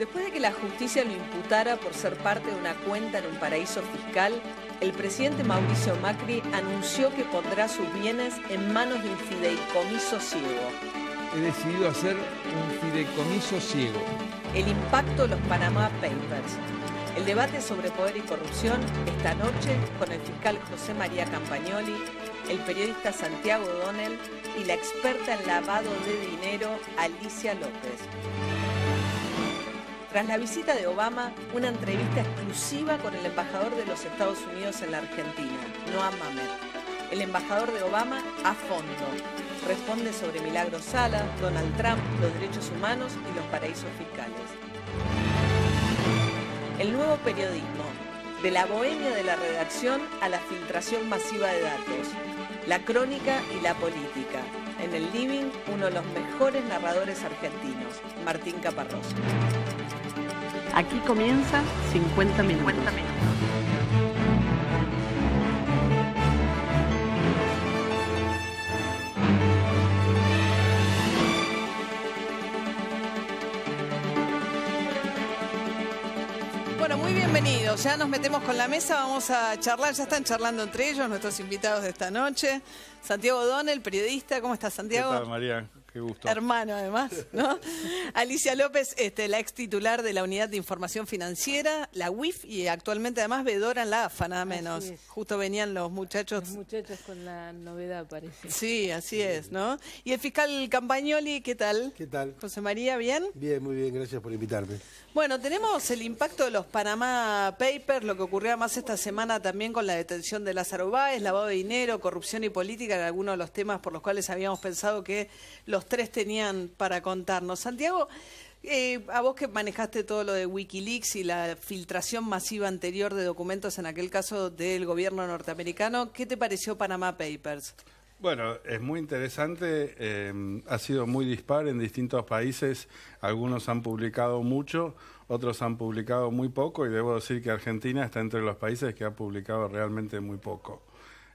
Después de que la justicia lo imputara por ser parte de una cuenta en un paraíso fiscal, el presidente Mauricio Macri anunció que pondrá sus bienes en manos de un fideicomiso ciego. He decidido hacer un fideicomiso ciego. El impacto de los Panama Papers. El debate sobre poder y corrupción esta noche con el fiscal José María Campagnoli, el periodista Santiago Donnell y la experta en lavado de dinero Alicia López. Tras la visita de Obama, una entrevista exclusiva con el embajador de los Estados Unidos en la Argentina, Noam Mamet. El embajador de Obama a fondo. Responde sobre Milagro Sala, Donald Trump, los derechos humanos y los paraísos fiscales. El nuevo periodismo. De la bohemia de la redacción a la filtración masiva de datos. La crónica y la política. En el living, uno de los mejores narradores argentinos, Martín Caparrós. Aquí comienza 50 minutos. Bueno, muy bienvenidos. Ya nos metemos con la mesa, vamos a charlar. Ya están charlando entre ellos nuestros invitados de esta noche. Santiago Donel, periodista. ¿Cómo estás, Santiago? ¿Qué María? Hermano, además, ¿no? Alicia López, este, la ex titular de la Unidad de Información Financiera, la UIF, y actualmente además vedora en la AFA, nada menos. Justo venían los muchachos. Los muchachos con la novedad, parece. Sí, así es, ¿no? Y el fiscal Campagnoli, ¿qué tal? ¿Qué tal? José María, ¿bien? Bien, muy bien, gracias por invitarme. Bueno, tenemos el impacto de los Panamá Papers, lo que ocurrió además esta semana también con la detención de Lázaro Báez, lavado de dinero, corrupción y política, algunos de los temas por los cuales habíamos pensado que los tres tenían para contarnos. Santiago, eh, a vos que manejaste todo lo de Wikileaks y la filtración masiva anterior de documentos, en aquel caso del gobierno norteamericano, ¿qué te pareció Panamá Papers? Bueno, es muy interesante, eh, ha sido muy dispar en distintos países, algunos han publicado mucho, otros han publicado muy poco y debo decir que Argentina está entre los países que ha publicado realmente muy poco.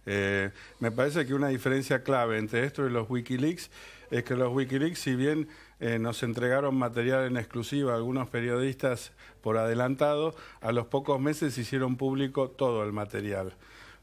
Eh, me parece que una diferencia clave entre esto y los Wikileaks es que los Wikileaks, si bien eh, nos entregaron material en exclusiva a algunos periodistas por adelantado, a los pocos meses hicieron público todo el material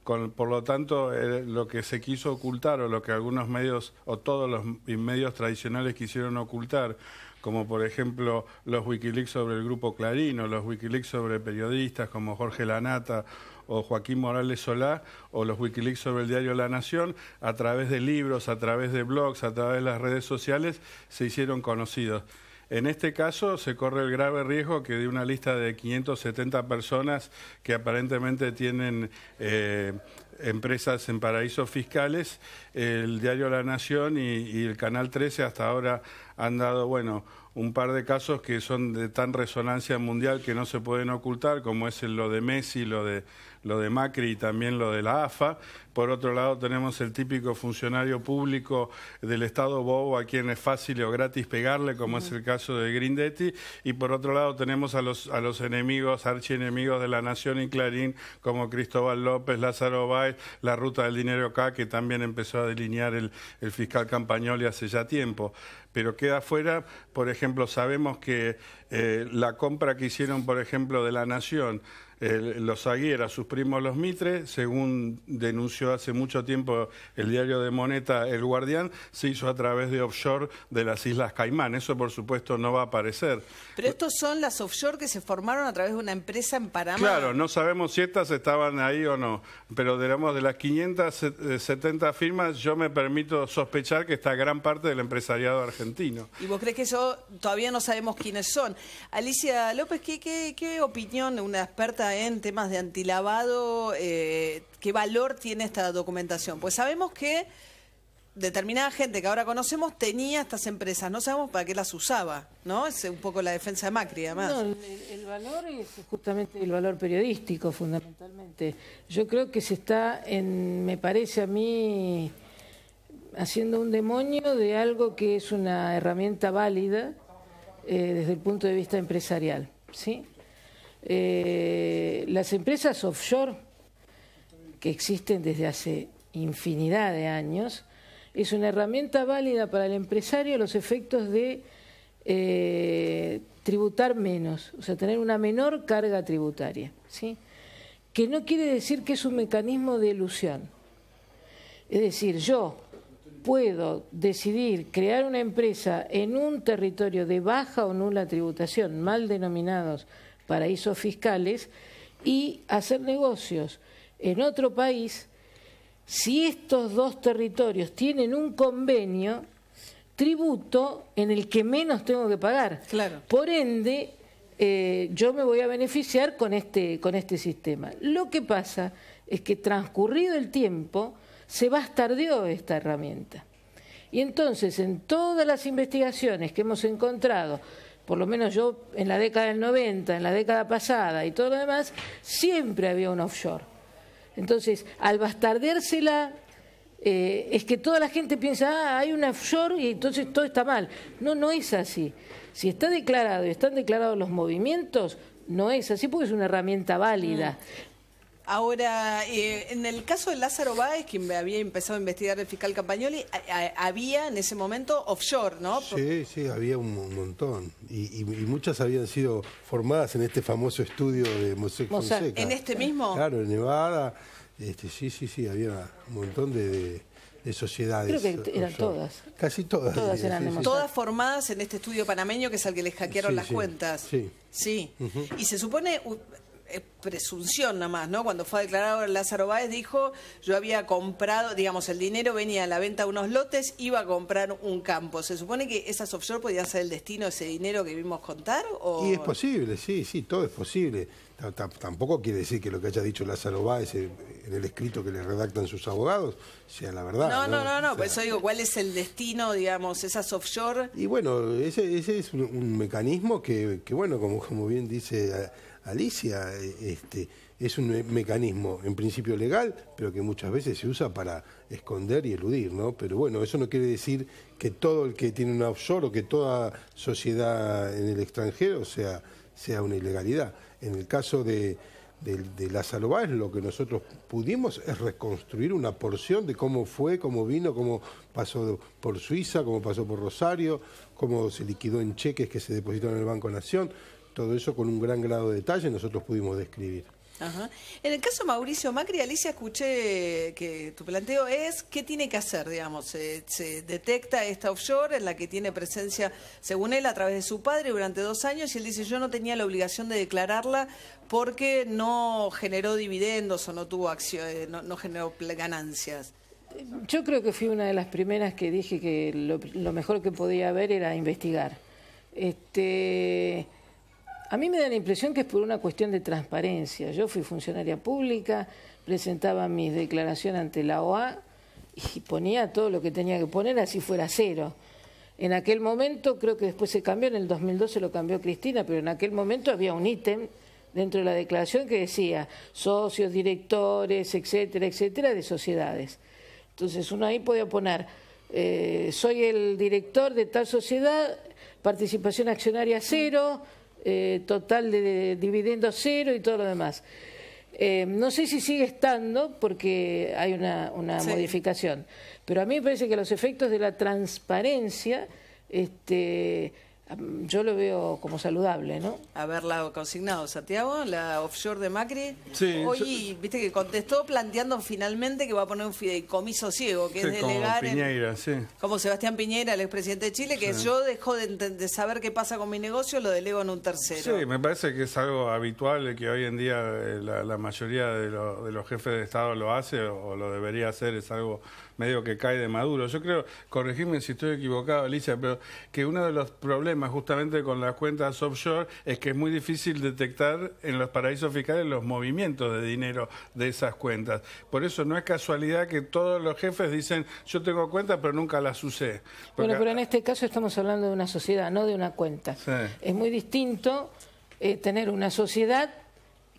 por lo tanto, eh, lo que se quiso ocultar o lo que algunos medios o todos los medios tradicionales quisieron ocultar, como por ejemplo los Wikileaks sobre el grupo Clarín o los Wikileaks sobre periodistas como Jorge Lanata o Joaquín Morales Solá o los Wikileaks sobre el diario La Nación, a través de libros, a través de blogs, a través de las redes sociales, se hicieron conocidos. En este caso se corre el grave riesgo que de una lista de 570 personas que aparentemente tienen eh, empresas en paraísos fiscales, el diario La Nación y, y el Canal 13 hasta ahora han dado, bueno, un par de casos que son de tan resonancia mundial que no se pueden ocultar, como es lo de Messi, lo de lo de Macri y también lo de la AFA. Por otro lado, tenemos el típico funcionario público del Estado bobo a quien es fácil o gratis pegarle, como es el caso de Grindetti. Y por otro lado, tenemos a los, a los enemigos, archienemigos de la Nación y Clarín, como Cristóbal López, Lázaro Báez, la ruta del dinero acá, que también empezó a delinear el, fiscal Campagnoli hace ya tiempo. Pero queda fuera, por ejemplo, sabemos que eh, la compra que hicieron, por ejemplo, de la Nación, los Aguiera, sus primos los Mitre, según denunció hace mucho tiempo el diario de Moneta El Guardián, se hizo a través de offshore de las Islas Caimán. Eso, por supuesto, no va a aparecer. Pero estos son las offshore que se formaron a través de una empresa en Panamá. Claro, no sabemos si estas estaban ahí o no, pero digamos, de las 570 eh, firmas, yo me permito sospechar que está gran parte del empresariado argentino. ¿Y vos crees que eso todavía no sabemos quiénes son? Alicia López, ¿qué, qué, qué opinión una experta en temas de antilavado, eh, ¿qué valor tiene esta documentación? Pues sabemos que determinada gente que ahora conocemos tenía estas empresas, no sabemos para qué las usaba, ¿no? Es un poco la defensa de Macri, además. No, el, valor es justamente el valor periodístico, fundamentalmente. Yo creo que se está, en, me parece a mí, haciendo un demonio de algo que es una herramienta válida eh, desde el punto de vista empresarial, ¿sí? Eh, las empresas offshore que existen desde hace infinidad de años es una herramienta válida para el empresario los efectos de eh, tributar menos, o sea, tener una menor carga tributaria, ¿sí? que no quiere decir que es un mecanismo de ilusión. Es decir, yo puedo decidir crear una empresa en un territorio de baja o nula tributación, mal denominados paraísos fiscales, y hacer negocios en otro país, si estos dos territorios tienen un convenio, tributo en el que menos tengo que pagar. Claro. Por ende, eh, yo me voy a beneficiar con este, con este sistema. Lo que pasa es que transcurrido el tiempo, se bastardeó esta herramienta. Y entonces, en todas las investigaciones que hemos encontrado, por lo menos yo en la década del 90, en la década pasada y todo lo demás, siempre había un offshore. Entonces, al bastardérsela, eh, es que toda la gente piensa, ah, hay un offshore y entonces todo está mal. No, no es así. Si está declarado y están declarados los movimientos, no es así porque es una herramienta válida. Mm. Ahora, eh, en el caso de Lázaro Báez, quien había empezado a investigar el fiscal Campagnoli, había en ese momento offshore, ¿no? Sí, sí, había un, montón. Y, muchas habían sido formadas en este famoso estudio de Mosé ¿En este mismo? Claro, en Nevada. Este, sí, sí, sí, había un montón de, sociedades. Creo que eran todas. Casi todas. Todas, eran de todas formadas en este estudio panameño que es al que les hackearon las cuentas. Sí. Sí. Y se supone, eh, presunción nada más, ¿no? Cuando fue declarado Lázaro Báez dijo, yo había comprado, digamos, el dinero venía a la venta de unos lotes, iba a comprar un campo. ¿Se supone que esas offshore podía ser el destino de ese dinero que vimos contar? Y es posible, sí, sí, todo es posible. Tampoco quiere decir que lo que haya dicho Lázaro Báez en el escrito que le redactan sus abogados sea la verdad. No, no, no, no, por eso digo, ¿cuál es el destino, digamos, esas offshore? Y bueno, ese, es un, mecanismo que, bueno, como, como bien dice Alicia, eh, este, es un mecanismo en principio legal, pero que muchas veces se usa para esconder y eludir, ¿no? Pero bueno, eso no quiere decir que todo el que tiene un offshore o que toda sociedad en el extranjero sea, sea una ilegalidad. En el caso de, de, de la lo que nosotros pudimos es reconstruir una porción de cómo fue, cómo vino, cómo pasó por Suiza, cómo pasó por Rosario, cómo se liquidó en cheques que se depositaron en el Banco Nación todo eso con un gran grado de detalle nosotros pudimos describir. En el caso Mauricio Macri, Alicia, escuché que tu planteo es qué tiene que hacer, digamos, se, detecta esta offshore en la que tiene presencia, según él, a través de su padre durante dos años y él dice yo no tenía la obligación de declararla porque no generó dividendos o no tuvo eh, no, generó ganancias. Yo creo que fui una de las primeras que dije que lo, mejor que podía haber era investigar. Este a mí me da la impresión que es por una cuestión de transparencia. Yo fui funcionaria pública, presentaba mi declaración ante la OA y ponía todo lo que tenía que poner, así fuera cero. En aquel momento, creo que después se cambió, en el 2012 lo cambió Cristina, pero en aquel momento había un ítem dentro de la declaración que decía socios, directores, etcétera, etcétera, de sociedades. Entonces uno ahí podía poner, eh, soy el director de tal sociedad, participación accionaria cero eh, total de dividendo cero y todo lo demás. Eh, no sé si sigue estando porque hay una, modificación, pero a mí me parece que los efectos de la transparencia este, Mm, yo lo veo como saludable, ¿no? Haberla consignado, Santiago, la offshore de Macri. Sí, Hoy, viste que contestó planteando finalmente que va a poner un fideicomiso ciego, que es delegar. Como Piñera, sí. Como Sebastián Piñera, el expresidente de Chile, que yo dejo de, saber qué pasa con mi negocio, lo delego en un tercero. Sí, me parece que es algo habitual que hoy en día eh, la, mayoría de los jefes de Estado lo hace o lo debería hacer, es algo medio que cae de Maduro. Yo creo, corregirme si estoy equivocado, Alicia, pero que uno de los problemas justamente con las cuentas offshore es que es muy difícil detectar en los paraísos fiscales los movimientos de dinero de esas cuentas. Por eso no es casualidad que todos los jefes dicen, yo tengo cuentas, pero nunca las usé. Bueno, pero en este caso estamos hablando de una sociedad, no de una cuenta. Es muy distinto eh, tener una sociedad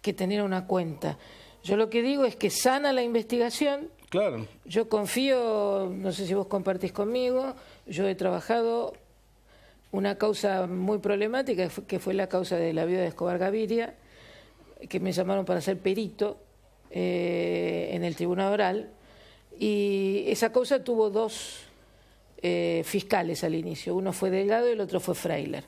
que tener una cuenta. Yo lo que digo es que sana la investigación, Claro. Yo confío, no sé si vos compartís conmigo, yo he trabajado una causa muy problemática, que fue la causa de la viuda de Escobar Gaviria, que me llamaron para ser perito eh, en el tribunal oral, y esa causa tuvo dos eh, fiscales al inicio, uno fue Delgado y el otro fue frailer.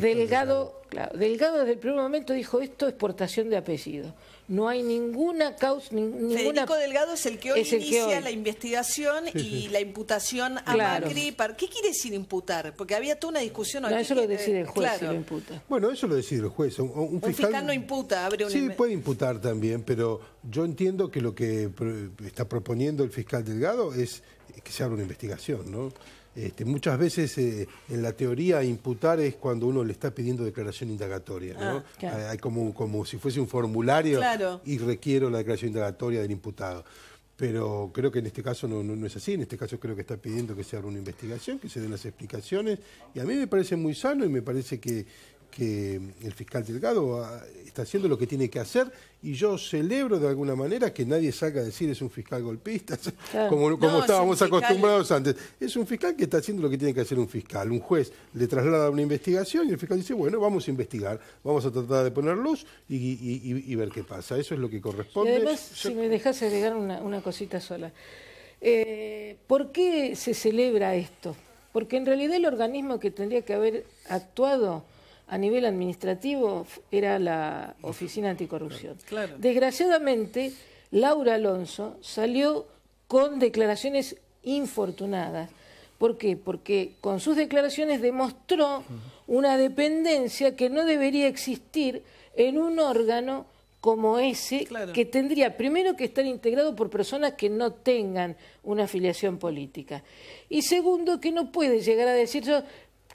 Delgado, claro, Delgado desde el primer momento dijo esto exportación de apellido. No hay ninguna causa, ninguna. Federico Delgado es el que hoy inicia la investigación y la imputación a Macri. ¿Qué quiere decir imputar? Porque había toda una discusión. No, eso lo eh, decide el juez lo imputa. Bueno, eso lo decide el juez. Un, fiscal, no imputa, abre Sí, puede imputar también, pero yo entiendo que lo que está proponiendo el fiscal Delgado es que se abra una investigación, ¿no? Este, muchas veces eh, en la teoría imputar es cuando uno le está pidiendo declaración indagatoria, ah, Hay como, como si fuese un formulario y requiero la declaración indagatoria del imputado. Pero creo que en este caso no, no, es así, en este caso creo que está pidiendo que se abra una investigación, que se den las explicaciones, y a mí me parece muy sano y me parece que, que el fiscal Delgado ah, está haciendo lo que tiene que hacer y yo celebro de alguna manera que nadie salga a decir es un fiscal golpista, como, como estábamos acostumbrados antes. Es un fiscal que está haciendo lo que tiene que hacer un fiscal. Un juez le traslada una investigación y el fiscal dice, bueno, vamos a investigar, vamos a tratar de poner luz y, ver qué pasa. Eso es lo que corresponde. Y además, si me dejas agregar una, cosita sola. Eh, ¿Por qué se celebra esto? Porque en realidad el organismo que tendría que haber actuado a nivel administrativo era la Oficina Anticorrupción. Desgraciadamente, Laura Alonso salió con declaraciones infortunadas. ¿Por qué? Porque con sus declaraciones demostró una dependencia que no debería existir en un órgano como ese, que tendría primero que estar integrado por personas que no tengan una afiliación política. Y segundo, que no puede llegar a decir yo,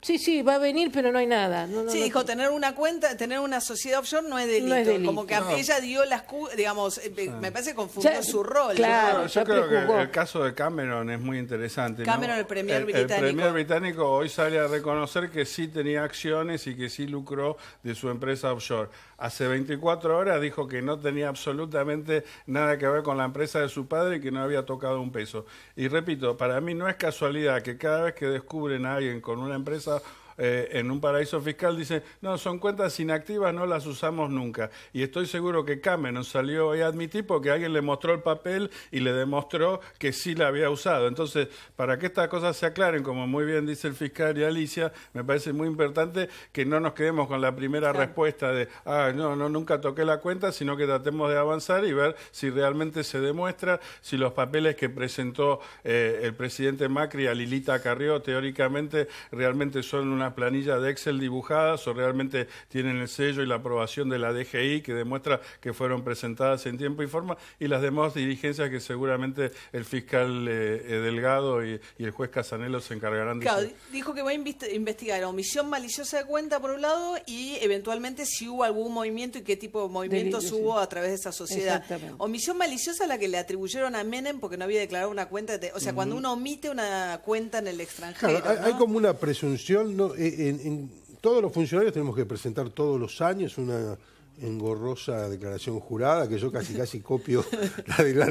sí, sí, va a venir, pero no hay nada. No, sí, dijo, tener una cuenta, tener una sociedad offshore no es delito. Es delito. Como que ella dio las, digamos, eh, eh, me parece que confundió su rol. Claro, yo, creo que el caso de Cameron es muy interesante. Cameron, el premier británico. El premier británico hoy sale a reconocer que sí tenía acciones y que sí lucró de su empresa offshore hace 24 horas dijo que no tenía absolutamente nada que ver con la empresa de su padre y que no había tocado un peso. Y repito, para mí no es casualidad que cada vez que descubren a alguien con una empresa eh, en un paraíso fiscal dice, no, son cuentas inactivas, no las usamos nunca. Y estoy seguro que nos salió hoy a admitir porque alguien le mostró el papel y le demostró que sí la había usado. Entonces, para que estas cosas se aclaren, como muy bien dice el fiscal y Alicia, me parece muy importante que no nos quedemos con la primera respuesta de, ah, no, no, nunca toqué la cuenta, sino que tratemos de avanzar y ver si realmente se demuestra, si los papeles que presentó eh, el presidente Macri a Lilita Carrió teóricamente realmente son una planillas planilla de Excel dibujadas o realmente tienen el sello y la aprobación de la DGI que demuestra que fueron presentadas en tiempo y forma y las demás dirigencias que seguramente el fiscal eh, eh, Delgado y, el juez Casanelo se encargarán de... Claro, dijo que va a investigar omisión maliciosa de cuenta por un lado y eventualmente si hubo algún movimiento y qué tipo de movimientos hubo a través de esa sociedad. Omisión maliciosa la que le atribuyeron a Menem porque no había declarado una cuenta, o sea, cuando uno omite una cuenta en el extranjero. hay, hay, como una presunción, no, eh, en, todos los funcionarios tenemos que presentar todos los años una engorrosa declaración jurada, que yo casi casi copio la del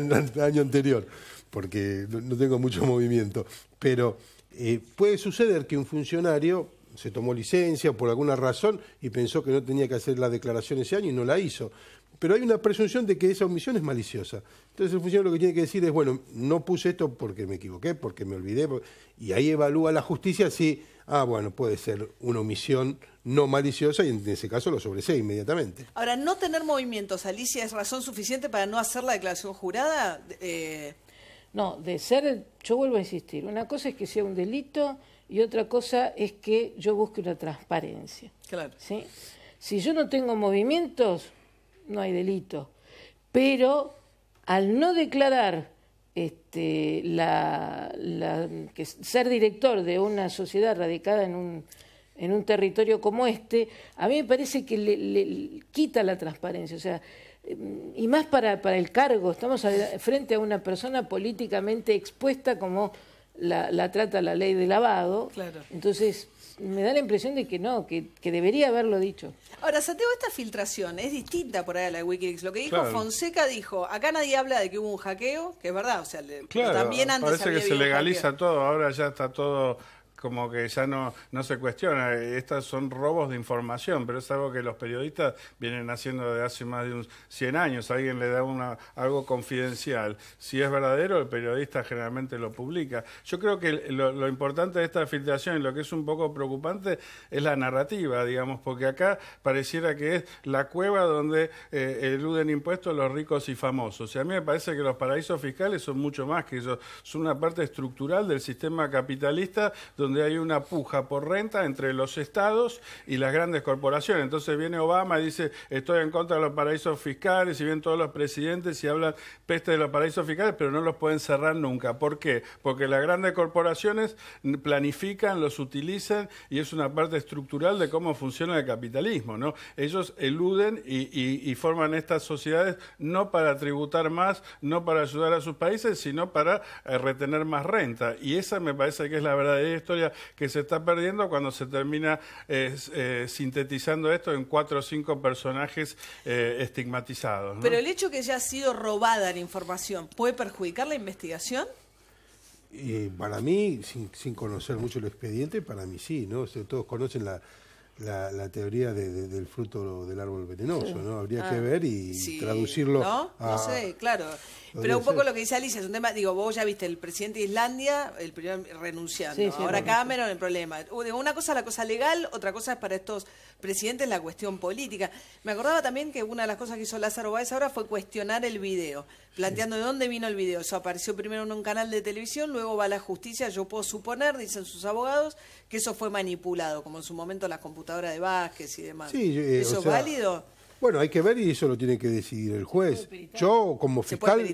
año anterior, porque no tengo mucho movimiento. Pero eh, puede suceder que un funcionario se tomó licencia por alguna razón y pensó que no tenía que hacer la declaración ese año y no la hizo. Pero hay una presunción de que esa omisión es maliciosa. Entonces el funcionario lo que tiene que decir es, bueno, no puse esto porque me equivoqué, porque me olvidé, y ahí evalúa la justicia si ah, bueno, puede ser una omisión no maliciosa y en ese caso lo sobresee inmediatamente. Ahora, ¿no tener movimientos, Alicia, es razón suficiente para no hacer la declaración jurada? Eh, no, de ser, yo vuelvo a insistir, una cosa es que sea un delito y otra cosa es que yo busque una transparencia. Claro. ¿sí? Si yo no tengo movimientos, no hay delito. Pero al no declarar este, la, la, que ser director de una sociedad radicada en un, en un territorio como este, a mí me parece que le, quita la transparencia. O sea, em, y más para, para el cargo, estamos frente a una persona políticamente expuesta como la, la trata la ley de lavado. Entonces, me da la impresión de que no, que, que debería haberlo dicho. Ahora, Santiago, esta filtración es distinta por ahí a la de Wikileaks. Lo que dijo Fonseca dijo, acá nadie habla de que hubo un hackeo, que es verdad, o sea, también antes... Parece que se legaliza todo, ahora ya está todo como que ya no, no se cuestiona. Estos son robos de información, pero es algo que los periodistas vienen haciendo desde hace más de un 100 años. Alguien le da una, algo confidencial. Si es verdadero, el periodista generalmente lo publica. Yo creo que lo, importante de esta filtración y lo que es un poco preocupante es la narrativa, digamos, porque acá pareciera que es la cueva donde eh, eluden impuestos los ricos y famosos. Y a mí me parece que los paraísos fiscales son mucho más que eso. Son una parte estructural del sistema capitalista donde donde hay una puja por renta entre los estados y las grandes corporaciones. Entonces viene Obama y dice, estoy en contra de los paraísos fiscales, y vienen todos los presidentes y hablan peste de los paraísos fiscales, pero no los pueden cerrar nunca. ¿Por qué? Porque las grandes corporaciones planifican, los utilizan y es una parte estructural de cómo funciona el capitalismo. ¿no? Ellos eluden y, forman estas sociedades no para tributar más, no para ayudar a sus países, sino para eh, retener más renta. Y esa me parece que es la verdadera historia que se está perdiendo cuando se termina eh, eh, sintetizando esto en cuatro o cinco personajes eh, estigmatizados. Pero el hecho que ya ha sido robada la información, ¿puede perjudicar la investigación? Y para mí, sin, conocer mucho el expediente, para mí sí, ¿no? todos conocen la, teoría del fruto del árbol venenoso, ¿no? Habría ah. que ver y traducirlo. A... no sé, claro. Pero un poco lo que dice Alicia es un tema, digo, vos ya viste el presidente de Islandia, el primer renunciando, ahora Cameron el problema. Uh, una cosa es la cosa legal, otra cosa es para estos presidentes la cuestión política. Me acordaba también que una de las cosas que hizo Lázaro Báez ahora fue cuestionar el video, planteando de dónde vino el video. Eso apareció primero en un canal de televisión, luego va a la justicia, yo puedo suponer, dicen sus abogados, que eso fue manipulado, como en su momento las computadoras de Vázquez y demás. Eh, ¿Eso es válido? Bueno, hay que ver y eso lo tiene que decidir el juez. Yo como fiscal,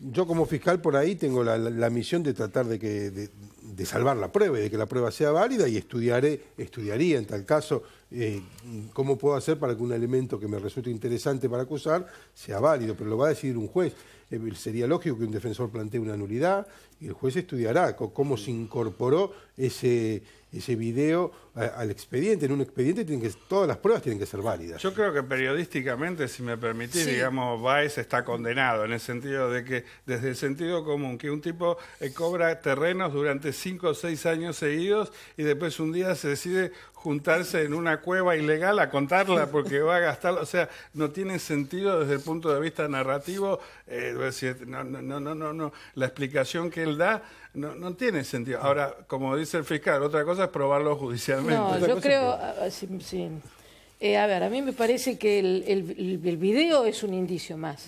yo como fiscal por ahí tengo la, misión de tratar de que de, salvar la prueba y de que la prueba sea válida y estudiaré, estudiaría en tal caso eh, cómo puedo hacer para que un elemento que me resulte interesante para acusar sea válido, pero lo va a decidir un juez. Eh, sería lógico que un defensor plantee una nulidad y el juez estudiará cómo se incorporó ese, ese video al expediente. En un expediente tienen que, todas las pruebas tienen que ser válidas. Yo creo que periodísticamente, si me permitís, digamos, Baez está condenado en el sentido de que, desde el sentido común, que un tipo eh, cobra terrenos durante cinco o seis años seguidos y después un día se decide juntarse en una cueva ilegal a contarla porque va a gastar, o sea, no tiene sentido desde el punto de vista narrativo, eh, no, no, no, no, no, la explicación que él no, no tiene sentido. Ahora, como dice el fiscal, otra cosa es probarlo judicialmente. yo creo, ah, ah, eh, a ver, a mí me parece que el, video es un indicio más.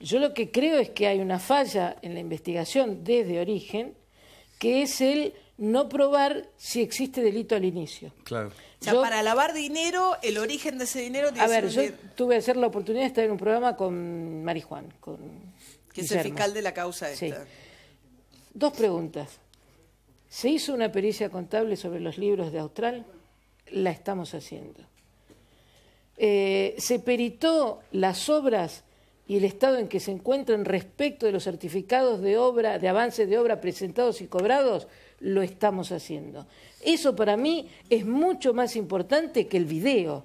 Yo lo que creo es que hay una falla en la investigación desde origen, que es el no probar si existe delito al inicio. Claro. O sea, para lavar dinero, el origen de ese dinero... Tiene a ver, yo tuve hacer la oportunidad de estar en un programa con Marijuán, con... Que es el fiscal de la causa esta. Dos preguntas. ¿Se hizo una pericia contable sobre los libros de Austral? La estamos haciendo. Eh, ¿Se peritó las obras y el estado en que se encuentran respecto de los certificados de obra, de avance de obra presentados y cobrados? Lo estamos haciendo. Eso para mí es mucho más importante que el video.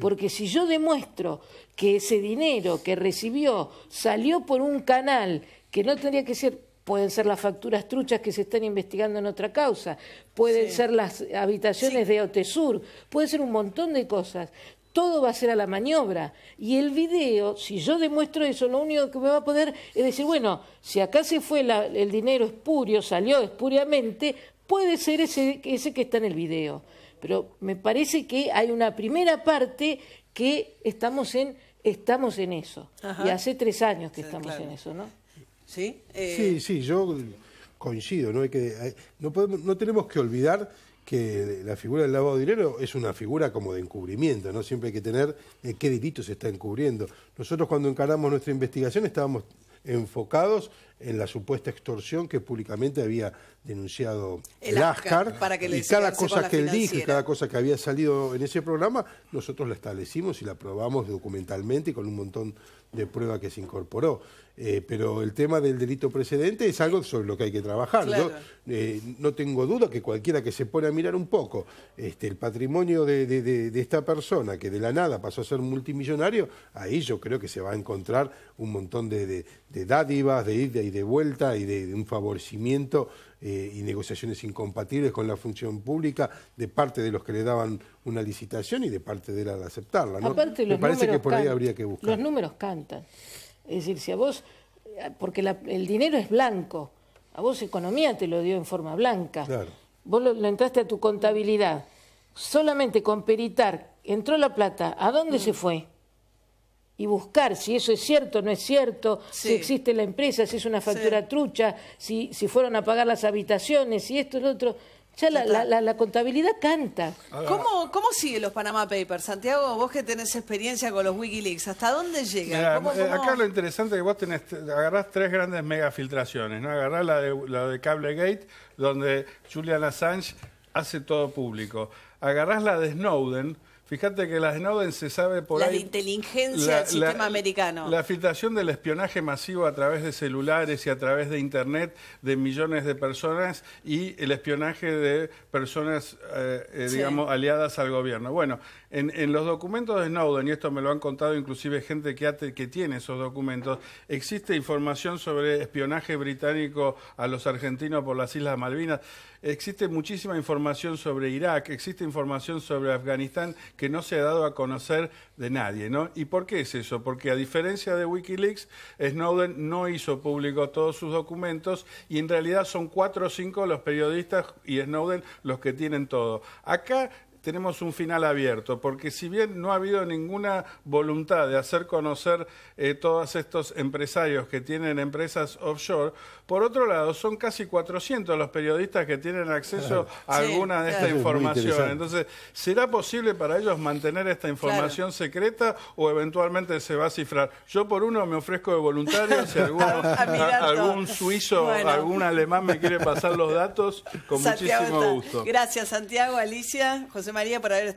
Porque si yo demuestro que ese dinero que recibió salió por un canal que no tendría que ser pueden ser las facturas truchas que se están investigando en otra causa, pueden ser las habitaciones de Otesur, puede ser un montón de cosas. Todo va a ser a la maniobra. Y el video, si yo demuestro eso, lo único que me va a poder es decir, bueno, si acá se fue el dinero espurio, salió espuriamente, puede ser ese, ese que está en el video. Pero me parece que hay una primera parte que estamos en estamos en eso. Y hace tres años que estamos en eso, ¿no? Eh, ¿sí? Sí, yo coincido, no, hay que, no, no tenemos que olvidar que la figura del lavado de dinero es una figura como de encubrimiento, ¿no? Siempre hay que tener eh, qué delito se está encubriendo. Nosotros cuando encaramos nuestra investigación estábamos enfocados en la supuesta extorsión que públicamente había denunciado el, ASCAR, y cada cosa que él dijo, cada cosa que había salido en ese programa, nosotros la establecimos y la probamos documentalmente y con un montón de pruebas que se incorporó. Eh, pero el tema del delito precedente es algo sobre lo que hay que trabajar. Yo eh, no tengo duda que cualquiera que se pone a mirar un poco este, el patrimonio de, esta persona que de la nada pasó a ser multimillonario, ahí yo creo que se va a encontrar un montón de, dádivas, de, de de vuelta y de, un favorecimiento eh, y negociaciones incompatibles con la función pública de parte de los que le daban una licitación y de parte de la de aceptarla. Me parece que por ahí habría que buscar. Los números cantan. Es decir, si a vos, porque el dinero es blanco, a vos economía te lo dio en forma blanca, vos lo, entraste a tu contabilidad, solamente con peritar entró la plata, ¿a dónde mm. se fue? y buscar si eso es cierto, no es cierto, si existe la empresa, si es una factura trucha, si, si fueron a pagar las habitaciones, si esto, lo otro. Ya la, contabilidad canta. ¿Cómo, ¿Cómo siguen los Panama Papers? Santiago, vos que tenés experiencia con los Wikileaks, ¿hasta dónde llega, eh, acá lo interesante es que vos tenés, agarrás tres grandes megafiltraciones. ¿no? Agarrás la de, la de Cablegate, donde Julian Assange hace todo público. Agarrás la de Snowden, Fíjate que la Snowden se sabe por ahí... inteligencia del sistema americano. La filtración del espionaje masivo a través de celulares y a través de Internet de millones de personas y el espionaje de personas, eh, eh, digamos, aliadas al gobierno. Bueno, en, los documentos de Snowden, y esto me lo han contado inclusive gente que, que tiene esos documentos, existe información sobre espionaje británico a los argentinos por las Islas Malvinas, existe muchísima información sobre Irak, existe información sobre Afganistán que no se ha dado a conocer de nadie, ¿no? ¿Y por qué es eso? Porque a diferencia de Wikileaks, Snowden no hizo público todos sus documentos y en realidad son cuatro o cinco los periodistas y Snowden los que tienen todo. Acá tenemos un final abierto, porque si bien no ha habido ninguna voluntad de hacer conocer eh, todos estos empresarios que tienen empresas offshore, por otro lado, son casi 400 los periodistas que tienen acceso a alguna de esta información. Entonces, ¿será posible para ellos mantener esta información secreta o eventualmente se va a cifrar? Yo por uno me ofrezco de voluntario, si algún suizo, algún alemán me quiere pasar los datos, con muchísimo gusto. Gracias Santiago, Alicia, José María por haber estado.